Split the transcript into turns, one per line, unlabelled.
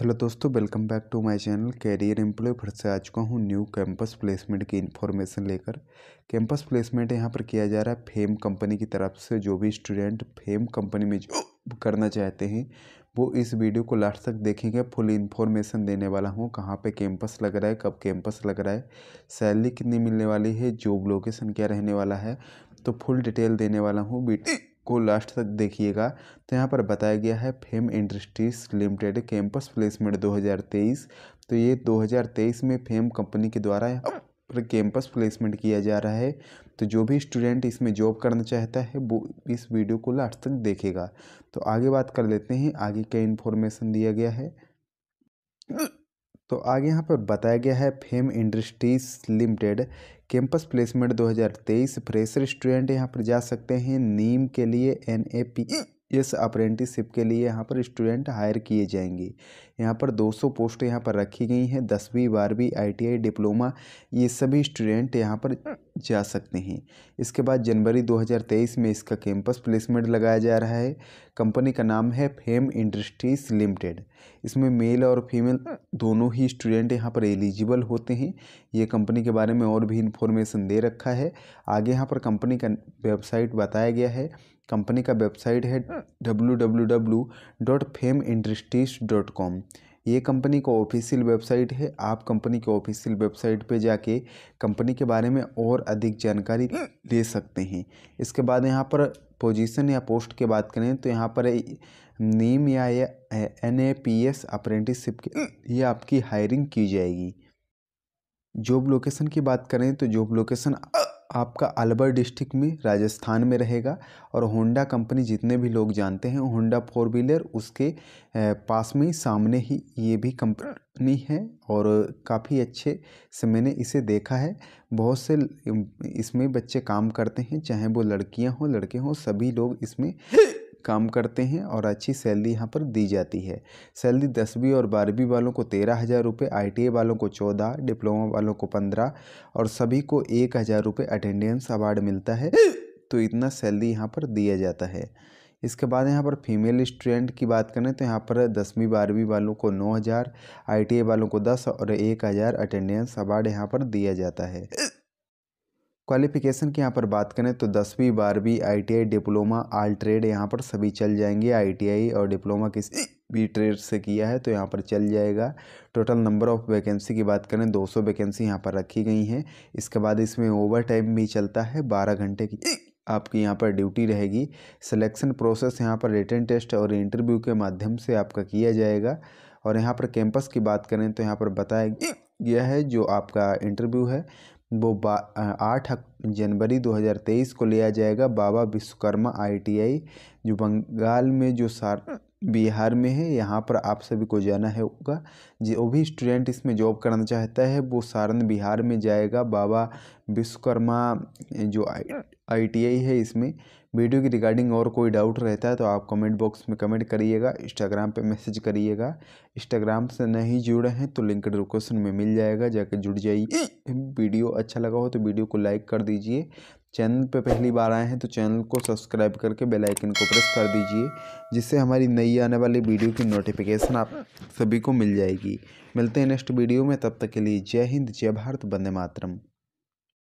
Hello दोस्तों welcome back to my channel career employ फिर से आ चुका हूँ न्यू कैंपस प्लेसमेंट की इन्फॉर्मेशन लेकर कैंपस प्लेसमेंट यहाँ पर किया जा रहा है फेम कंपनी की तरफ से जो भी स्टूडेंट फेम कंपनी में जॉब करना चाहते हैं वो इस वीडियो को लास्ट तक देखेंगे फुल इन्फॉर्मेशन देने वाला हूँ कहाँ पर कैंपस लग रहा है कब कैंपस लग रहा है सैलरी कितनी मिलने वाली है जॉब लोकेशन क्या रहने वाला है तो फुल डिटेल देने वाला हूँ को लास्ट तक देखिएगा तो यहाँ पर बताया गया है Fame Industries Limited campus placement 2023 तो ये 2023 में फेम कंपनी के द्वारा पर कैंपस प्लेसमेंट किया जा रहा है तो जो भी स्टूडेंट इसमें जॉब करना चाहता है वो इस वीडियो को लास्ट तक देखेगा तो आगे बात कर लेते हैं आगे क्या इन्फॉर्मेशन दिया गया है तो आगे यहाँ पर बताया गया है Fame Industries Limited campus placement 2023 fresher student यहाँ पर जा सकते हैं नीम के लिए N A P S apprenticeship के लिए यहाँ पर स्टूडेंट हायर किए जाएंगे यहाँ पर 200 पोस्ट यहाँ पर रखी गई हैं दसवीं बारहवीं आईटीआई डिप्लोमा ये सभी स्टूडेंट यहाँ पर जा सकते हैं इसके बाद जनवरी 2023 में इसका कैंपस प्लेसमेंट लगाया जा रहा है कंपनी का नाम है फेम इंडस्ट्रीज लिमिटेड इसमें मेल और फीमेल दोनों ही स्टूडेंट यहाँ पर एलिजिबल होते हैं ये कंपनी के बारे में और भी इंफॉर्मेशन दे रखा है आगे यहाँ पर कंपनी का वेबसाइट बताया गया है कंपनी का वेबसाइट है हाँ। W W W dot Fame Industries dot com ये कंपनी का ऑफिशियल वेबसाइट है आप कंपनी के ऑफिशियल वेबसाइट पे जाके कंपनी के बारे में और अधिक जानकारी हाँ। ले सकते हैं इसके बाद यहाँ पर पोजीशन या पोस्ट की बात करें तो यहाँ पर नीम या N A P S apprenticeship ये आपकी हायरिंग की जाएगी जॉब लोकेशन की बात करें तो जॉब लोकेशन आपका अलवर डिस्ट्रिक्ट में राजस्थान में रहेगा और होंडा कंपनी जितने भी लोग जानते हैं होंडा फोर व्हीलर उसके पास में ही सामने ही ये भी कंपनी है और काफ़ी अच्छे से मैंने इसे देखा है बहुत से इसमें बच्चे काम करते हैं चाहे वो लड़कियां हों लड़के हों सभी लोग इसमें काम करते हैं और अच्छी सैलरी यहाँ पर दी जाती है सैलरी दसवीं और बारहवीं वालों को तेरह हज़ार रुपये आई वालों को चौदह डिप्लोमा वालों को पंद्रह और सभी को एक हज़ार रुपये अटेंडेंस अवार्ड मिलता है तो इतना सैलरी यहाँ पर दिया जाता है इसके बाद यहाँ पर फीमेल स्टूडेंट की बात करें तो यहाँ पर दसवीं बारहवीं वालों को नौ हज़ार आई वालों को दस और एक हज़ार अटेंडेंस अवार्ड यहाँ पर दिया जाता है क्वालिफ़िकेशन की यहाँ पर बात करें तो दसवीं बारहवीं आईटीआई डिप्लोमा आल ट्रेड यहाँ पर सभी चल जाएंगे आईटीआई और डिप्लोमा किसी बी ट्रेड से किया है तो यहाँ पर चल जाएगा टोटल नंबर ऑफ़ वैकेंसी की बात करें 200 वैकेंसी यहाँ पर रखी गई हैं इसके बाद इसमें ओवर टाइम भी चलता है बारह घंटे की आपकी यहाँ पर ड्यूटी रहेगी सिलेक्शन प्रोसेस यहाँ पर रिटर्न टेस्ट और इंटरव्यू के माध्यम से आपका किया जाएगा और यहाँ पर कैंपस की बात करें तो यहाँ पर बताया गया है जो आपका इंटरव्यू है वो बा आठ जनवरी दो हज़ार तेईस को लिया जाएगा बाबा विश्वकर्मा आई टी आई जो बंगाल में जो सार बिहार में है यहाँ पर आप सभी को जाना है होगा जो भी स्टूडेंट इसमें जॉब करना चाहता है वो सारण बिहार में जाएगा बाबा विश्वकर्मा जो आईटीआई है इसमें वीडियो की रिगार्डिंग और कोई डाउट रहता है तो आप कमेंट बॉक्स में कमेंट करिएगा इंस्टाग्राम पे मैसेज करिएगा इंस्टाग्राम से नहीं जुड़े हैं तो लिंक डिस्क्रिप्शन में मिल जाएगा जाके जुड़ जाइए वीडियो अच्छा लगा हो तो वीडियो को लाइक कर दीजिए चैनल पर पहली बार आए हैं तो चैनल को सब्सक्राइब करके बेल आइकन को प्रेस कर दीजिए जिससे हमारी नई आने वाली वीडियो की नोटिफिकेशन आप सभी को मिल जाएगी मिलते हैं नेक्स्ट वीडियो में तब तक के लिए जय हिंद जय भारत वंदे मातरम